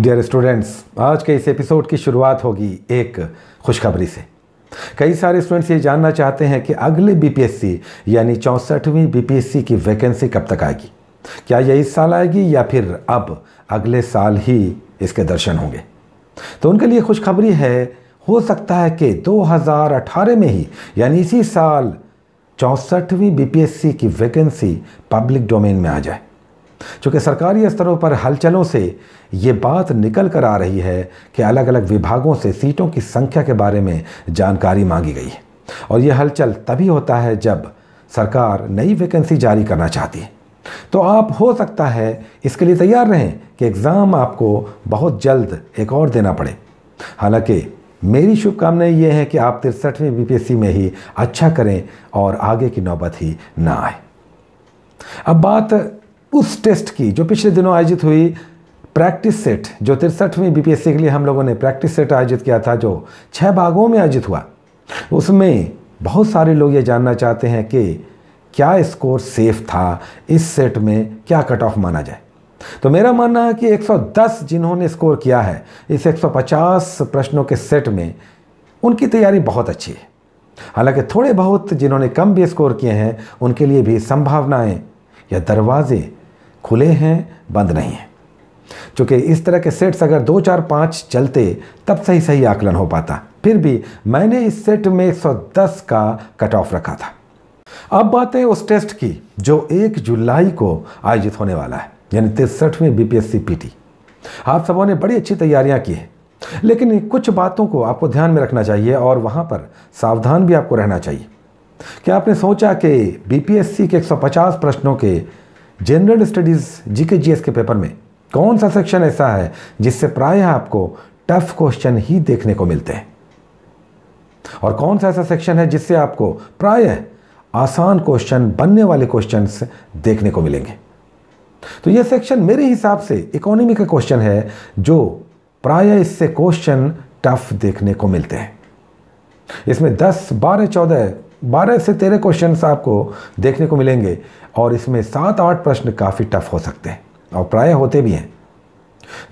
dear students आज के इस एपिसोड की शुरुआत होगी एक खुशखबरी से कई सारे स्टूडेंट्स ये जानना चाहते हैं कि अगले बीपीएससी यानी चौंसठवीं बीपीएससी की वैकेंसी कब तक आएगी क्या यह इस साल आएगी या फिर अब अगले साल ही इसके दर्शन होंगे तो उनके लिए खुशखबरी है हो सकता है कि 2018 में ही यानी इसी साल चौंसठवीं बीपीएससी की वैकेंसी पब्लिक डोमेन में आ जाए चूँकि सरकारी स्तरों पर हलचलों से ये बात निकल कर आ रही है कि अलग अलग विभागों से सीटों की संख्या के बारे में जानकारी मांगी गई है और यह हलचल तभी होता है जब सरकार नई वैकेंसी जारी करना चाहती है तो आप हो सकता है इसके लिए तैयार रहें कि एग्ज़ाम आपको बहुत जल्द एक और देना पड़े हालांकि मेरी शुभकामनाएं ये हैं कि आप तिरसठवीं बीपीएससी में ही अच्छा करें और आगे की नौबत ही ना आए अब बात उस टेस्ट की जो पिछले दिनों आयोजित हुई प्रैक्टिस सेट जो तिरसठवीं बीपीएससी के लिए हम लोगों ने प्रैक्टिस सेट आयोजित किया था जो छः भागों में आयोजित हुआ उसमें बहुत सारे लोग ये जानना चाहते हैं कि क्या स्कोर सेफ था इस सेट में क्या कट ऑफ माना जाए तो मेरा मानना है कि 110 जिन्होंने स्कोर किया है इस 150 प्रश्नों के सेट में उनकी तैयारी बहुत अच्छी है हालांकि थोड़े बहुत जिन्होंने कम भी स्कोर किए हैं उनके लिए भी संभावनाएं या दरवाजे खुले हैं बंद नहीं हैं चूँकि इस तरह के सेट्स अगर दो चार पाँच चलते तब सही सही आकलन हो पाता फिर भी मैंने इस सेट में 110 का कट ऑफ रखा था अब बात है उस टेस्ट की जो 1 जुलाई को आयोजित होने वाला है यानी तिरसठवीं बीपीएससी पीटी आप सबों ने बड़ी अच्छी तैयारियां की हैं लेकिन कुछ बातों को आपको ध्यान में रखना चाहिए और वहां पर सावधान भी आपको रहना चाहिए क्या आपने सोचा कि बीपीएससी के 150 प्रश्नों के general studies GK G S के पेपर में कौन सा सेक्शन ऐसा है जिससे प्रायः आपको टफ क्वेश्चन ही देखने को मिलते हैं और कौन सा ऐसा सेक्शन है जिससे आपको प्रायः आसान क्वेश्चन बनने वाले क्वेश्चन देखने को मिलेंगे तो यह सेक्शन मेरे हिसाब से इकोनॉमी का क्वेश्चन है जो प्राय इससे क्वेश्चन टफ देखने को मिलते हैं इसमें 10, 12, 14 बारह से तेरह क्वेश्चन आपको देखने को मिलेंगे और इसमें सात आठ प्रश्न काफ़ी टफ हो सकते हैं और प्राय होते भी हैं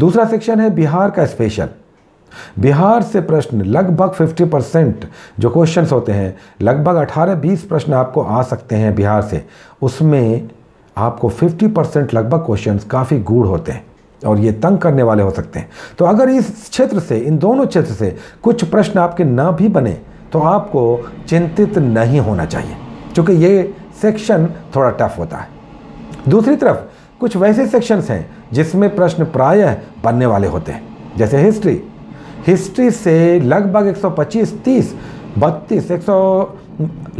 दूसरा सेक्शन है बिहार का स्पेशल बिहार से प्रश्न लगभग 50 परसेंट जो क्वेश्चंस होते हैं लगभग 18-20 प्रश्न आपको आ सकते हैं बिहार से उसमें आपको 50 परसेंट लगभग क्वेश्चंस काफ़ी गूढ़ होते हैं और ये तंग करने वाले हो सकते हैं तो अगर इस क्षेत्र से इन दोनों क्षेत्र से कुछ प्रश्न आपके ना भी बने तो आपको चिंतित नहीं होना चाहिए क्योंकि ये सेक्शन थोड़ा टफ होता है दूसरी तरफ कुछ वैसे सेक्शंस हैं जिसमें प्रश्न प्रायः बनने वाले होते हैं जैसे हिस्ट्री हिस्ट्री से लगभग 125 30 बत्तीस एक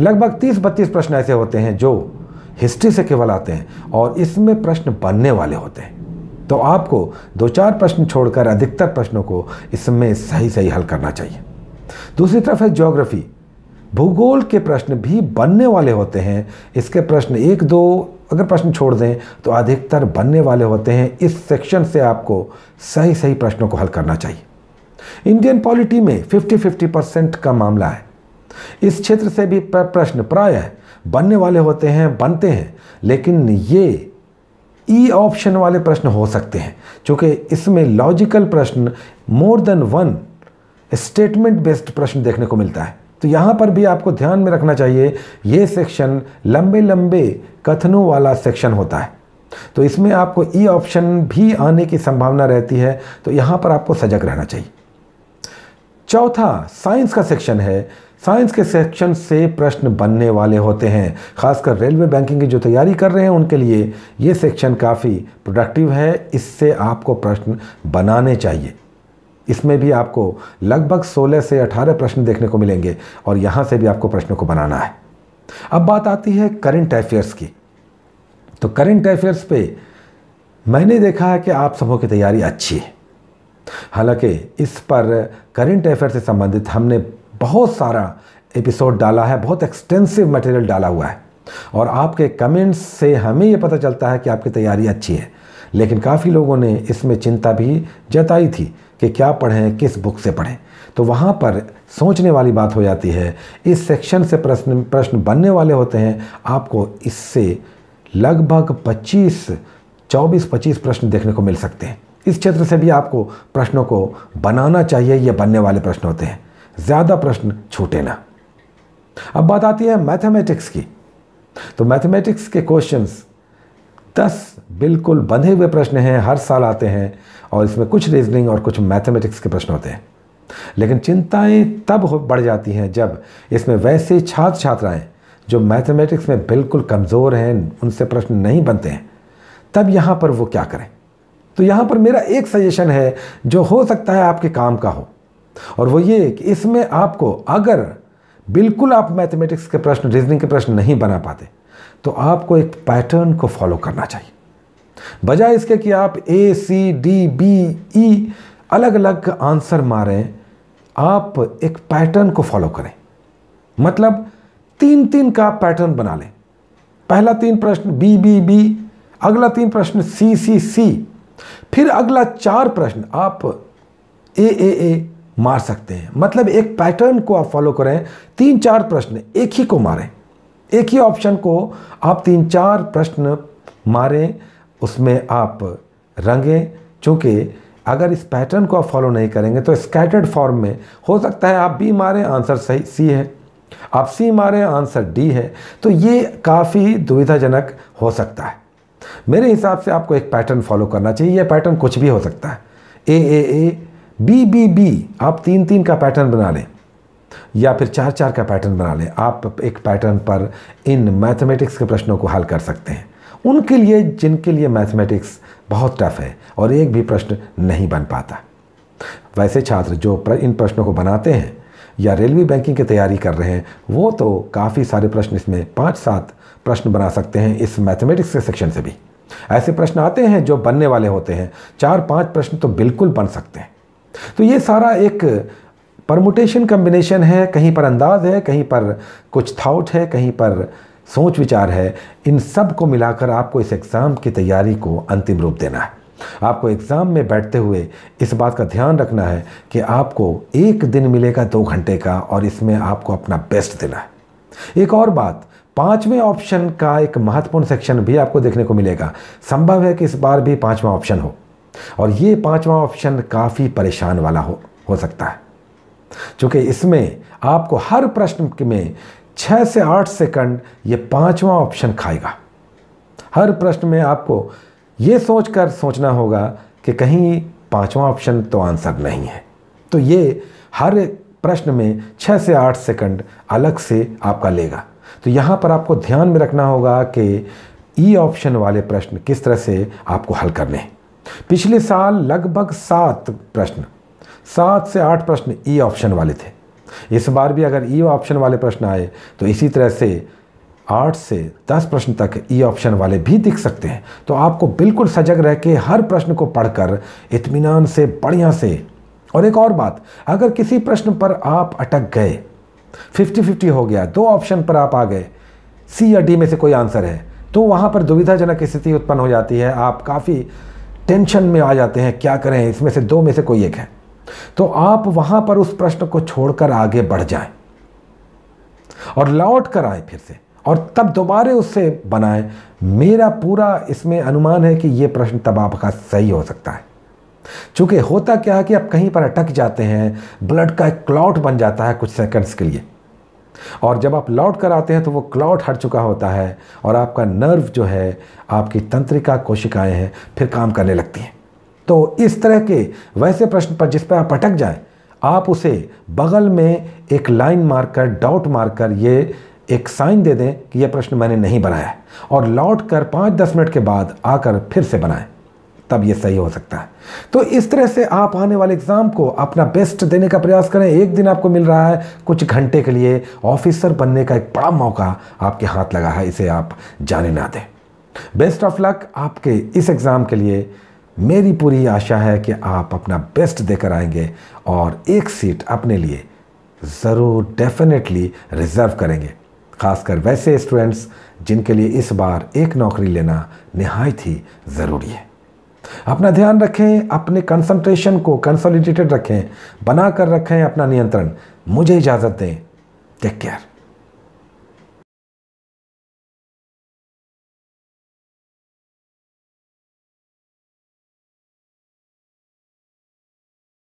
लगभग 30 बत्तीस प्रश्न ऐसे होते हैं जो हिस्ट्री से केवल आते हैं और इसमें प्रश्न बनने वाले होते हैं तो आपको दो चार प्रश्न छोड़कर अधिकतर प्रश्नों को इसमें सही सही हल करना चाहिए दूसरी तरफ है ज्योग्राफी भूगोल के प्रश्न भी बनने वाले होते हैं इसके प्रश्न एक दो अगर प्रश्न छोड़ दें तो अधिकतर बनने वाले होते हैं इस सेक्शन से आपको सही सही प्रश्नों को हल करना चाहिए इंडियन पॉलिटी में 50 50 परसेंट का मामला है इस क्षेत्र से भी प्रश्न प्राय बनने वाले होते हैं बनते हैं लेकिन ये ई e ऑप्शन वाले प्रश्न हो सकते हैं क्योंकि इसमें लॉजिकल प्रश्न more than one statement based प्रश्न देखने को मिलता है तो यहाँ पर भी आपको ध्यान में रखना चाहिए ये सेक्शन लंबे लंबे कथनों वाला सेक्शन होता है तो इसमें आपको ई e ऑप्शन भी आने की संभावना रहती है तो यहाँ पर आपको सजग रहना चाहिए चौथा साइंस का सेक्शन है साइंस के सेक्शन से प्रश्न बनने वाले होते हैं खासकर रेलवे बैंकिंग की जो तैयारी कर रहे हैं उनके लिए ये सेक्शन काफ़ी प्रोडक्टिव है इससे आपको प्रश्न बनाने चाहिए इसमें भी आपको लगभग 16 से 18 प्रश्न देखने को मिलेंगे और यहाँ से भी आपको प्रश्नों को बनाना है अब बात आती है करंट अफेयर्स की तो करंट अफेयर्स पे मैंने देखा है कि आप सबों की तैयारी अच्छी है हालांकि इस पर करंट अफेयर से संबंधित हमने बहुत सारा एपिसोड डाला है बहुत एक्सटेंसिव मटेरियल डाला हुआ है और आपके कमेंट्स से हमें ये पता चलता है कि आपकी तैयारी अच्छी है लेकिन काफ़ी लोगों ने इसमें चिंता भी जताई थी कि क्या पढ़ें किस बुक से पढ़ें तो वहाँ पर सोचने वाली बात हो जाती है इस सेक्शन से प्रश्न प्रश्न बनने वाले होते हैं आपको इससे लगभग 25 24-25 प्रश्न देखने को मिल सकते हैं इस क्षेत्र से भी आपको प्रश्नों को बनाना चाहिए ये बनने वाले प्रश्न होते हैं ज़्यादा प्रश्न छूटे ना अब बात आती है मैथमेटिक्स की तो मैथमेटिक्स के क्वेश्चंस दस बिल्कुल बंधे हुए प्रश्न हैं हर साल आते हैं और इसमें कुछ रीजनिंग और कुछ मैथमेटिक्स के प्रश्न होते हैं लेकिन चिंताएं तब बढ़ जाती हैं जब इसमें वैसे छात्र छात्राएं जो मैथमेटिक्स में बिल्कुल कमज़ोर हैं उनसे प्रश्न नहीं बनते हैं तब यहाँ पर वो क्या करें तो यहाँ पर मेरा एक सजेशन है जो हो सकता है आपके काम का हो और वो ये कि इसमें आपको अगर बिल्कुल आप मैथमेटिक्स के प्रश्न रीजनिंग के प्रश्न नहीं बना पाते तो आपको एक पैटर्न को फॉलो करना चाहिए बजाय इसके कि आप ए सी डी बी ई अलग अलग आंसर मारें आप एक पैटर्न को फॉलो करें मतलब तीन तीन का पैटर्न बना लें पहला तीन प्रश्न बी बी बी अगला तीन प्रश्न सी सी सी फिर अगला चार प्रश्न आप ए ए ए मार सकते हैं मतलब एक पैटर्न को आप फॉलो करें तीन चार प्रश्न एक ही को मारें एक ही ऑप्शन को आप तीन चार प्रश्न मारें उसमें आप रंगें चूँकि अगर इस पैटर्न को आप फॉलो नहीं करेंगे तो स्कैटर्ड फॉर्म में हो सकता है आप बी मारें आंसर सही सी है आप सी मारें आंसर डी है तो ये काफ़ी दुविधाजनक हो सकता है मेरे हिसाब से आपको एक पैटर्न फॉलो करना चाहिए यह पैटर्न कुछ भी हो सकता है A A A B B B आप तीन तीन का पैटर्न बना लें या फिर चार चार का पैटर्न बना लें आप एक पैटर्न पर इन मैथमेटिक्स के प्रश्नों को हल कर सकते हैं उनके लिए जिनके लिए मैथमेटिक्स बहुत टफ है और एक भी प्रश्न नहीं बन पाता वैसे छात्र जो प्र, इन प्रश्नों को बनाते हैं या रेलवे बैंकिंग की तैयारी कर रहे हैं वो तो काफ़ी सारे प्रश्न इसमें पाँच सात प्रश्न बना सकते हैं इस मैथमेटिक्स के सेक्शन से भी ऐसे प्रश्न आते हैं जो बनने वाले होते हैं चार पाँच प्रश्न तो बिल्कुल बन सकते हैं तो ये सारा एक परमुटेशन कम्बिनेशन है कहीं पर अंदाज है कहीं पर कुछ थाउट है कहीं पर सोच विचार है इन सब को मिलाकर आपको इस एग्ज़ाम की तैयारी को अंतिम रूप देना है आपको एग्ज़ाम में बैठते हुए इस बात का ध्यान रखना है कि आपको एक दिन मिलेगा दो घंटे का और इसमें आपको अपना बेस्ट देना है एक और बात पांचवें ऑप्शन का एक महत्वपूर्ण सेक्शन भी आपको देखने को मिलेगा संभव है कि इस बार भी पांचवा ऑप्शन हो और ये पांचवा ऑप्शन काफ़ी परेशान वाला हो हो सकता है क्योंकि इसमें आपको हर प्रश्न में छः से आठ सेकंड ये पांचवा ऑप्शन खाएगा हर प्रश्न में आपको ये सोचकर सोचना होगा कि कहीं पांचवा ऑप्शन तो आंसर नहीं है तो ये हर प्रश्न में छः से आठ सेकंड अलग से आपका लेगा तो यहाँ पर आपको ध्यान में रखना होगा कि ई ऑप्शन वाले प्रश्न किस तरह से आपको हल करने हैं पिछले साल लगभग सात प्रश्न सात से आठ प्रश्न ई e ऑप्शन वाले थे इस बार भी अगर ई e ऑप्शन वाले प्रश्न आए तो इसी तरह से आठ से दस प्रश्न तक ई e ऑप्शन वाले भी दिख सकते हैं तो आपको बिल्कुल सजग रह के हर प्रश्न को पढ़कर इत्मीनान से बढ़िया से और एक और बात अगर किसी प्रश्न पर आप अटक गए फिफ्टी फिफ्टी हो गया दो ऑप्शन पर आप आ गए सी या डी में से कोई आंसर है तो वहाँ पर दुविधाजनक स्थिति उत्पन्न हो जाती है आप काफ़ी टेंशन में आ जाते हैं क्या करें इसमें से दो में से कोई एक है तो आप वहां पर उस प्रश्न को छोड़कर आगे बढ़ जाएं और लौट कर आए फिर से और तब दोबारे उससे बनाएं मेरा पूरा इसमें अनुमान है कि यह प्रश्न तब आपका सही हो सकता है चूंकि होता क्या है कि आप कहीं पर अटक जाते हैं ब्लड का एक क्लाउट बन जाता है कुछ सेकंड्स के लिए और जब आप लौट कर आते हैं तो वो क्लाउट हट चुका होता है और आपका नर्व जो है आपकी तंत्रिका कोशिकाएं हैं फिर काम करने लगती हैं तो इस तरह के वैसे प्रश्न पर जिस पर आप अटक जाए आप उसे बगल में एक लाइन मारकर डॉट मारकर ये एक साइन दे दें कि यह प्रश्न मैंने नहीं बनाया और लौट कर पाँच दस मिनट के बाद आकर फिर से बनाएं तब ये सही हो सकता है तो इस तरह से आप आने वाले एग्ज़ाम को अपना बेस्ट देने का प्रयास करें एक दिन आपको मिल रहा है कुछ घंटे के लिए ऑफिसर बनने का एक बड़ा मौका आपके हाथ लगा है इसे आप जाने ना दें बेस्ट ऑफ लक आपके इस एग्ज़ाम के लिए मेरी पूरी आशा है कि आप अपना बेस्ट देकर आएंगे और एक सीट अपने लिए ज़रूर डेफिनेटली रिज़र्व करेंगे खासकर वैसे स्टूडेंट्स जिनके लिए इस बार एक नौकरी लेना नहायत ही ज़रूरी है अपना ध्यान रखें अपने कंसंट्रेशन को कंसोलिडेटेड रखें बना कर रखें अपना नियंत्रण मुझे इजाज़त दें टेक केयर